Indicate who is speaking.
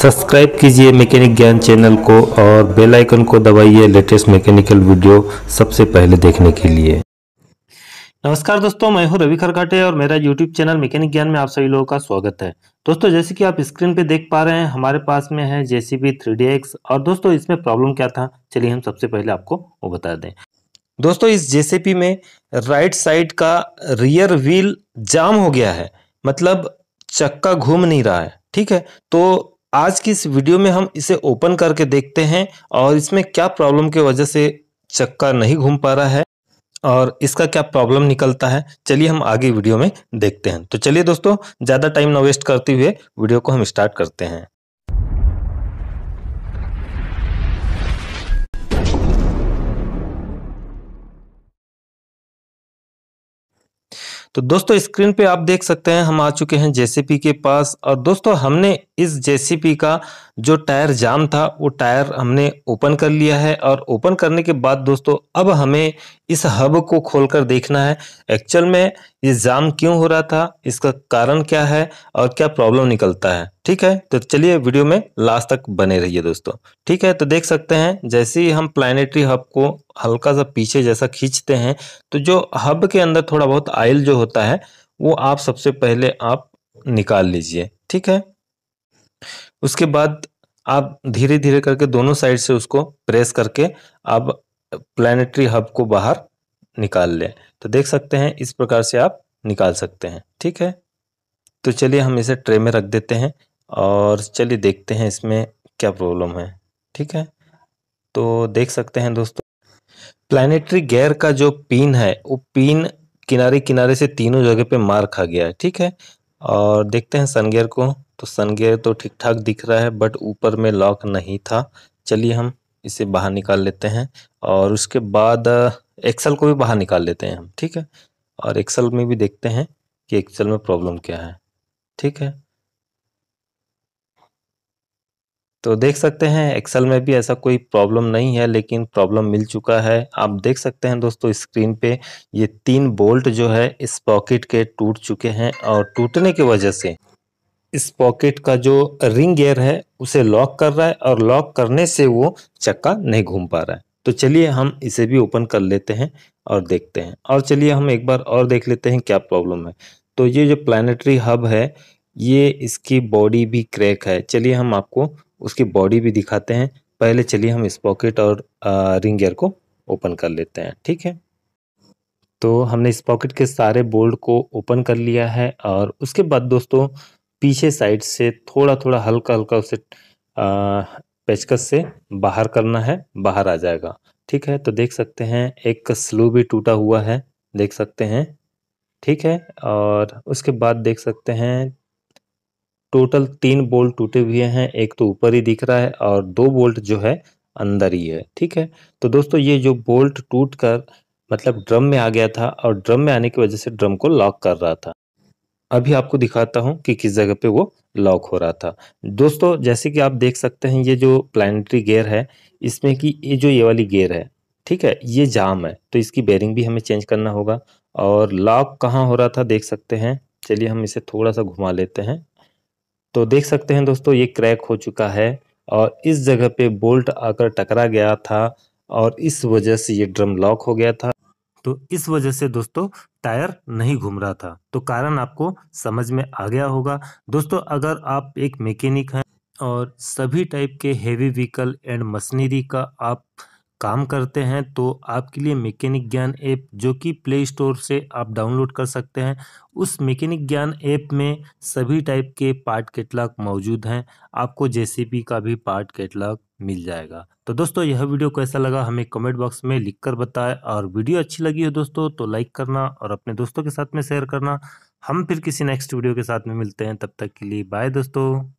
Speaker 1: subscribe कीजिए mechanic ज्ञान channel को और बेल आइकन को दबाइए लेटेस्ट मैकेनिकल वीडियो सबसे पहले देखने के लिए नमस्कार दोस्तों मैं हूं रवि खरकाटे और मेरा यूट्यूब चैनल मैकेनिक ज्ञान में आप सभी लोगों का स्वागत है दोस्तों जैसे कि आप स्क्रीन पे देख पा रहे हैं हमारे पास में है जेसीबी थ्री और दोस्तों इसमें प्रॉब्लम क्या था चलिए हम सबसे पहले आपको वो बता दें दोस्तों इस जेसीपी में राइट साइड का रियर व्हील जाम हो गया है मतलब चक्का घूम नहीं रहा है ठीक है तो आज की इस वीडियो में हम इसे ओपन करके देखते हैं और इसमें क्या प्रॉब्लम की वजह से चक्का नहीं घूम पा रहा है और इसका क्या प्रॉब्लम निकलता है चलिए हम आगे वीडियो में देखते हैं तो चलिए दोस्तों ज़्यादा टाइम ना वेस्ट करते हुए वीडियो को हम स्टार्ट करते हैं तो दोस्तों स्क्रीन पे आप देख सकते हैं हम आ चुके हैं जेसीपी के पास और दोस्तों हमने इस जेसीपी का जो टायर जाम था वो टायर हमने ओपन कर लिया है और ओपन करने के बाद दोस्तों अब हमें इस हब को खोलकर देखना है एक्चुअल में ये जाम क्यों हो रहा था इसका कारण क्या है और क्या प्रॉब्लम निकलता है ठीक है तो चलिए वीडियो में लास्ट तक बने रहिए दोस्तों ठीक है तो देख सकते हैं जैसे ही हम प्लानिटरी हब को हल्का सा पीछे जैसा खींचते हैं तो जो हब के अंदर थोड़ा बहुत आयल जो होता है वो आप सबसे पहले आप निकाल लीजिए ठीक है उसके बाद आप धीरे धीरे करके दोनों साइड से उसको प्रेस करके आप प्लानिटरी हब को बाहर निकाल लें तो देख सकते हैं इस प्रकार से आप निकाल सकते हैं ठीक है तो चलिए हम इसे ट्रे में रख देते हैं और चलिए देखते हैं इसमें क्या प्रॉब्लम है ठीक है तो देख सकते हैं दोस्तों प्लानिटरी गेयर का जो पिन है वो पिन किनारे किनारे से तीनों जगह पे मार खा गया है ठीक है और देखते हैं सन गेयर को तो सन तो ठीक ठाक दिख रहा है बट ऊपर में लॉक नहीं था चलिए हम इसे बाहर निकाल लेते हैं और उसके बाद एक्सल को भी बाहर निकाल लेते हैं हम ठीक है और एक्सल में भी देखते हैं कि एक्सल में प्रॉब्लम क्या है ठीक है तो देख सकते हैं एक्सेल में भी ऐसा कोई प्रॉब्लम नहीं है लेकिन प्रॉब्लम मिल चुका है आप देख सकते हैं दोस्तों स्क्रीन पे ये तीन बोल्ट जो है इस पॉकेट के टूट चुके हैं और टूटने की वजह से इस पॉकेट का जो रिंग गेयर है उसे लॉक कर रहा है और लॉक करने से वो चक्का नहीं घूम पा रहा है तो चलिए हम इसे भी ओपन कर लेते हैं और देखते हैं और चलिए हम एक बार और देख लेते हैं क्या प्रॉब्लम है तो ये जो प्लानिटरी हब है ये इसकी बॉडी भी क्रैक है चलिए हम आपको उसकी बॉडी भी दिखाते हैं पहले चलिए हम इस पॉकेट और रिंग गेयर को ओपन कर लेते हैं ठीक है तो हमने इस पॉकेट के सारे बोल्ट को ओपन कर लिया है और उसके बाद दोस्तों पीछे साइड से थोड़ा थोड़ा हल्का हल्का उसे पेचकस से बाहर करना है बाहर आ जाएगा ठीक है तो देख सकते हैं एक स्लू भी टूटा हुआ है देख सकते हैं ठीक है और उसके बाद देख सकते हैं टोटल तीन बोल्ट टूटे हुए हैं एक तो ऊपर ही दिख रहा है और दो बोल्ट जो है अंदर ही है ठीक है तो दोस्तों ये जो बोल्ट टूट कर मतलब ड्रम में आ गया था और ड्रम में आने की वजह से ड्रम को लॉक कर रहा था अभी आपको दिखाता हूँ कि किस जगह पे वो लॉक हो रहा था दोस्तों जैसे कि आप देख सकते हैं ये जो प्लानिटरी गेयर है इसमें कि ये जो ये वाली गेयर है ठीक है ये जाम है तो इसकी बेरिंग भी हमें चेंज करना होगा और लॉक कहाँ हो रहा था देख सकते हैं चलिए हम इसे थोड़ा सा घुमा लेते हैं तो देख सकते हैं दोस्तों ये क्रैक हो चुका है और इस जगह पे बोल्ट आकर टकरा गया था और इस वजह से ये ड्रम लॉक हो गया था तो इस वजह से दोस्तों टायर नहीं घूम रहा था तो कारण आपको समझ में आ गया होगा दोस्तों अगर आप एक मैकेनिक हैं और सभी टाइप के हेवी व्हीकल एंड मशीनरी का आप काम करते हैं तो आपके लिए मैकेनिक ज्ञान ऐप जो कि प्ले स्टोर से आप डाउनलोड कर सकते हैं उस मैकेनिक ज्ञान ऐप में सभी टाइप के पार्ट कैटलॉग मौजूद हैं आपको जेसीबी का भी पार्ट कैटलॉग मिल जाएगा तो दोस्तों यह वीडियो कैसा लगा हमें कमेंट बॉक्स में लिख कर बताएं और वीडियो अच्छी लगी हो दोस्तों तो लाइक करना और अपने दोस्तों के साथ में शेयर करना हम फिर किसी नेक्स्ट वीडियो के साथ में मिलते हैं तब तक के लिए बाय दोस्तों